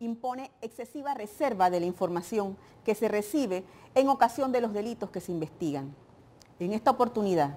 impone excesiva reserva de la información que se recibe en ocasión de los delitos que se investigan. En esta oportunidad,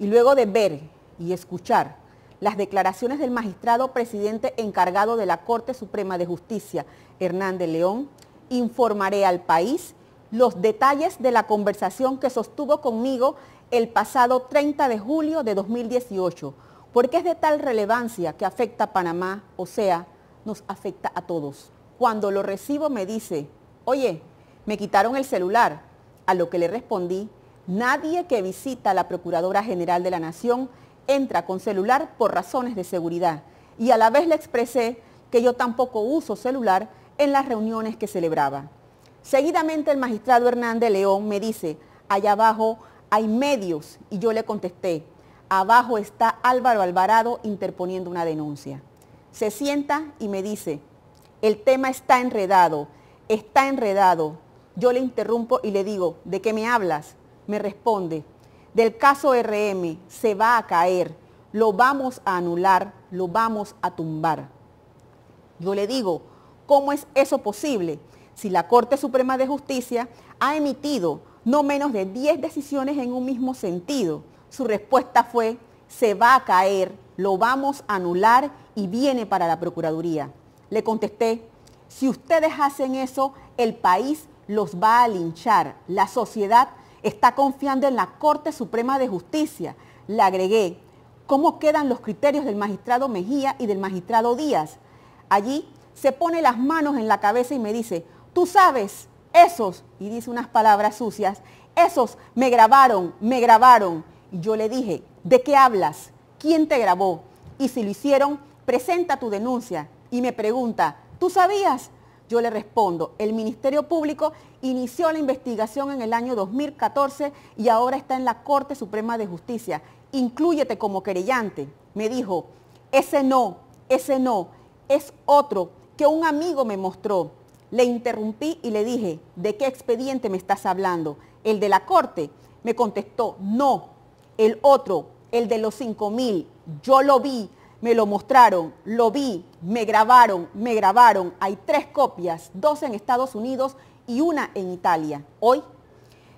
y luego de ver y escuchar las declaraciones del magistrado presidente encargado de la Corte Suprema de Justicia, Hernández León, informaré al país los detalles de la conversación que sostuvo conmigo el pasado 30 de julio de 2018, porque es de tal relevancia que afecta a Panamá, o sea, nos afecta a todos. Cuando lo recibo me dice, oye, me quitaron el celular, a lo que le respondí, nadie que visita a la Procuradora General de la Nación entra con celular por razones de seguridad. Y a la vez le expresé que yo tampoco uso celular en las reuniones que celebraba. Seguidamente el magistrado Hernández León me dice, allá abajo hay medios, y yo le contesté, abajo está Álvaro Alvarado interponiendo una denuncia. Se sienta y me dice, el tema está enredado, está enredado. Yo le interrumpo y le digo, ¿de qué me hablas? Me responde, del caso RM se va a caer, lo vamos a anular, lo vamos a tumbar. Yo le digo, ¿cómo es eso posible? Si la Corte Suprema de Justicia ha emitido no menos de 10 decisiones en un mismo sentido. Su respuesta fue, se va a caer, lo vamos a anular y viene para la Procuraduría. Le contesté, si ustedes hacen eso, el país los va a linchar. La sociedad está confiando en la Corte Suprema de Justicia. Le agregué, ¿cómo quedan los criterios del magistrado Mejía y del magistrado Díaz? Allí se pone las manos en la cabeza y me dice, tú sabes, esos, y dice unas palabras sucias, esos me grabaron, me grabaron. Y yo le dije, ¿de qué hablas? quién te grabó y si lo hicieron, presenta tu denuncia. Y me pregunta, ¿tú sabías? Yo le respondo, el Ministerio Público inició la investigación en el año 2014 y ahora está en la Corte Suprema de Justicia. Inclúyete como querellante. Me dijo, ese no, ese no, es otro que un amigo me mostró. Le interrumpí y le dije, ¿de qué expediente me estás hablando? ¿El de la Corte? Me contestó, no, el otro, el de los 5000. Yo lo vi, me lo mostraron, lo vi, me grabaron, me grabaron. Hay tres copias, dos en Estados Unidos y una en Italia. Hoy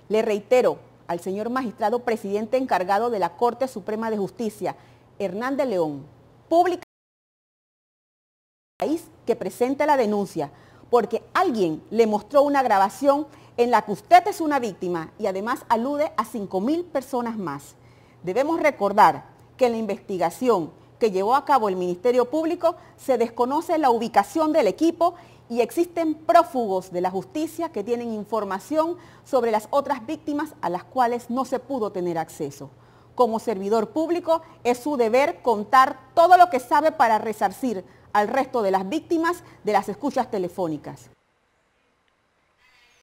le reitero al señor magistrado presidente encargado de la Corte Suprema de Justicia, Hernández León, pública país que presente la denuncia, porque alguien le mostró una grabación en la que usted es una víctima y además alude a 5.000 personas más. Debemos recordar que en la investigación que llevó a cabo el Ministerio Público se desconoce la ubicación del equipo y existen prófugos de la justicia que tienen información sobre las otras víctimas a las cuales no se pudo tener acceso. Como servidor público es su deber contar todo lo que sabe para resarcir al resto de las víctimas de las escuchas telefónicas.